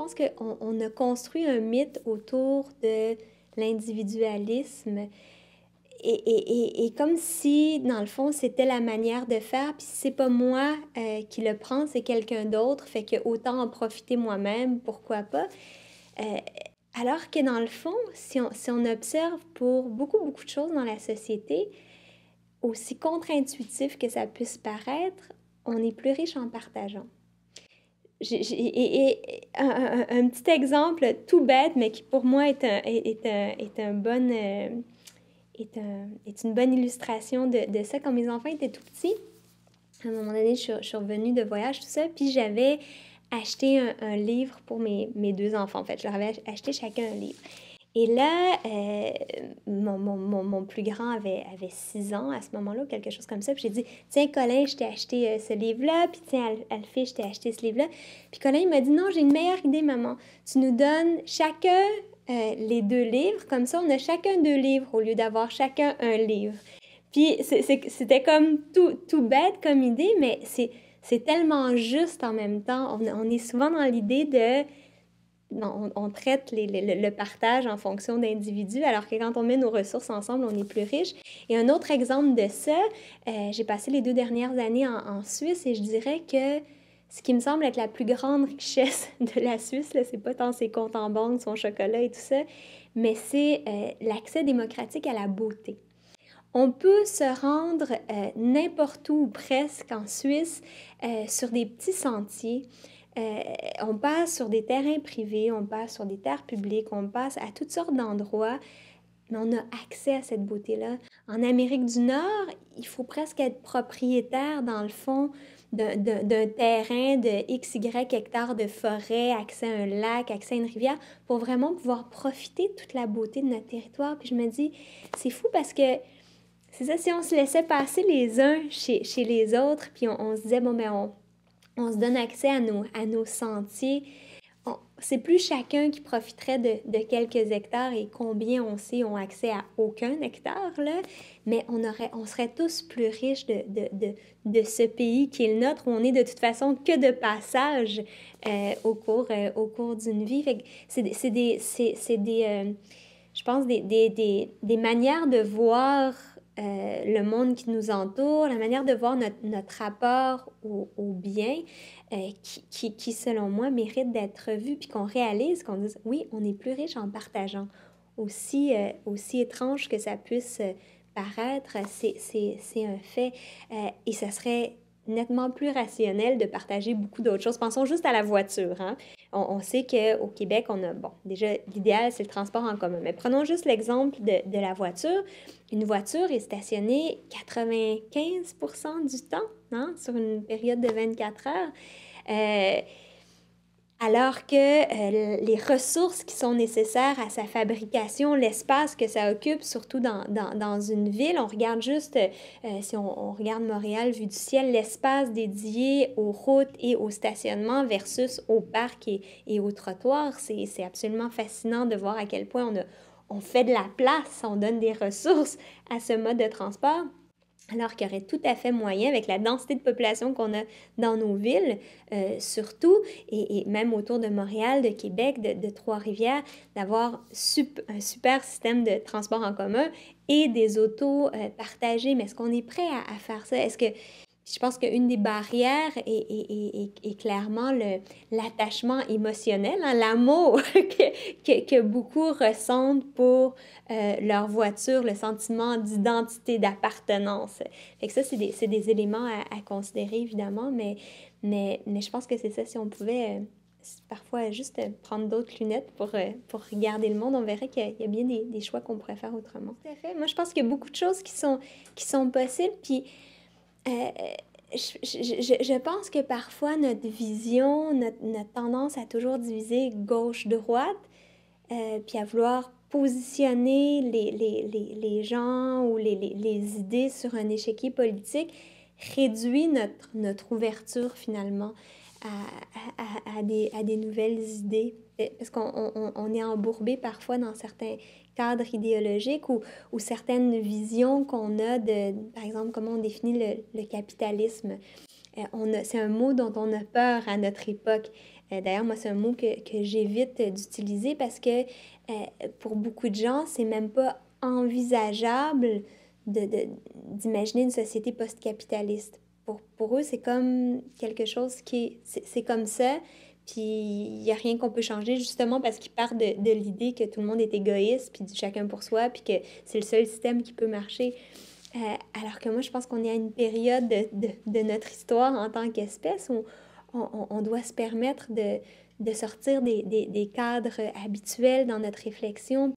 Je pense qu'on on a construit un mythe autour de l'individualisme. Et, et, et, et, comme si, dans le fond, c'était la manière de faire, puis c'est pas moi euh, qui le prends, c'est quelqu'un d'autre, fait que autant en profiter moi-même, pourquoi pas. Euh, alors que dans le fond, si on, si on, observe pour beaucoup, beaucoup de choses dans la société, aussi contre-intuitif que ça puisse paraître, on est plus riche en partageant et, un, petit exemple tout bête, mais qui pour moi est est est euh, est, une bonne illustration de, de, ça. Quand mes enfants étaient tout petits, à un moment donné, je, suis revenue de voyage, tout ça, puis j'avais acheté un, livre pour mes, mes deux enfants. En fait, je leur avais acheté chacun un livre. Et là, euh, mon, mon, mon, plus grand avait, avait 6 ans à ce moment-là, quelque chose comme ça. Puis j'ai dit Tiens, Colin, je t'ai acheté euh, ce livre-là. Puis tiens, Alfie, je t'ai acheté ce livre-là. Puis Colin, il m'a dit Non, j'ai une meilleure idée, maman. Tu nous donnes chacun euh, les deux livres. Comme ça, on a chacun deux livres au lieu d'avoir chacun un livre. Puis c'était comme tout, tout bête comme idée, mais c'est tellement juste en même temps. On, on est souvent dans l'idée de on, traite le partage en fonction d'individus, alors que quand on met nos ressources ensemble, on est plus riche. Et un autre exemple de ça, euh, j'ai passé les deux dernières années en, Suisse et je dirais que ce qui me semble être la plus grande richesse de la Suisse, là, c'est pas tant ses comptes en banque, son chocolat et tout ça, mais c'est euh, l'accès démocratique à la beauté. On peut se rendre euh, n'importe où presque en Suisse sur des petits sentiers euh, on passe sur des terrains privés, on passe sur des terres publiques, on passe à toutes sortes d'endroits, mais on a accès à cette beauté-là. En Amérique du Nord, il faut presque être propriétaire, dans le fond, d'un terrain de XY hectares de forêt, accès à un lac, accès à une rivière, pour vraiment pouvoir profiter de toute la beauté de notre territoire. Puis je me dis, c'est fou parce que c'est ça, si on se laissait passer les uns chez, les autres, puis on, se disait, bon, mais ben, on on se donne accès à nos, à nos sentiers. C'est plus chacun qui profiterait de, de, quelques hectares et combien on sait ont accès à aucun hectare, là. mais on, aurait, on serait tous plus riches de, de, de ce pays qui est le nôtre, où on est de toute façon que de passage euh, au cours, euh, au cours d'une vie. C'est des, des euh, je pense, des, des, des, manières de voir euh, le monde qui nous entoure, la manière de voir notre, rapport au, bien euh, qui, qui, selon moi, mérite d'être vu, puis qu'on réalise qu'on dise, oui, on est plus riche en partageant. Aussi, euh, aussi étrange que ça puisse paraître, c'est un fait. et ça serait nettement plus rationnel de partager beaucoup d'autres choses. Pensons juste à la voiture. Hein? On, on sait qu'au Québec, on a, bon, déjà, l'idéal, c'est le transport en commun. Mais prenons juste l'exemple de, la voiture. Une voiture est stationnée 95 du temps, non? Hein, sur une période de 24 heures. Euh, alors que euh, les ressources qui sont nécessaires à sa fabrication, l'espace que ça occupe, surtout dans, une ville, on regarde juste, euh, si on, regarde Montréal vu du ciel, l'espace dédié aux routes et au stationnement versus au parc et, et aux trottoirs, c'est absolument fascinant de voir à quel point on fait de la place, on donne des ressources à ce mode de transport alors qu'il y aurait tout à fait moyen avec la densité de population qu'on a dans nos villes, euh, surtout, et, même autour de Montréal, de Québec, de, Trois-Rivières, d'avoir un super système de transport en commun et des autos euh, partagées. Mais est-ce qu'on est prêt à, à faire ça? Est-ce que je pense qu'une des barrières est, clairement l'attachement émotionnel, hein, l'amour que, beaucoup ressentent pour euh, leur voiture, le sentiment d'identité, d'appartenance. Et ça, c'est des, éléments à, considérer, évidemment, mais, mais, mais je pense que c'est ça, si on pouvait... Euh, parfois juste prendre d'autres lunettes pour, euh, pour regarder le monde, on verrait qu'il y, a bien des, choix qu'on pourrait faire autrement. Tout à fait. Moi, je pense qu'il y a beaucoup de choses qui sont, qui sont possibles. Puis euh, je, je, je, pense que parfois notre vision, notre, tendance à toujours diviser gauche-droite, euh, puis à vouloir positionner les, les, les, gens ou les, les, idées sur un échec politique réduit notre, notre ouverture finalement à, des, des nouvelles idées. Parce eh, qu'on est embourbé parfois dans certains cadres idéologiques ou, ou certaines visions qu'on a de, par exemple, comment on définit le, capitalisme. Eh, on a, c'est un mot dont on a peur à notre époque. Eh, d'ailleurs, moi, c'est un mot que, que j'évite d'utiliser parce que pour beaucoup de gens, c'est même pas envisageable de, d'imaginer une société post-capitaliste pour, eux, c'est comme quelque chose qui est, c'est comme ça, puis il n'y a rien qu'on peut changer, justement parce qu'ils partent de, de l'idée que tout le monde est égoïste, puis du chacun pour soi, puis que c'est le seul système qui peut marcher. Euh, alors que moi, je pense qu'on est à une période de, de, notre histoire en tant qu'espèce où on, on, on, doit se permettre de, de sortir des, des, des, cadres habituels dans notre réflexion.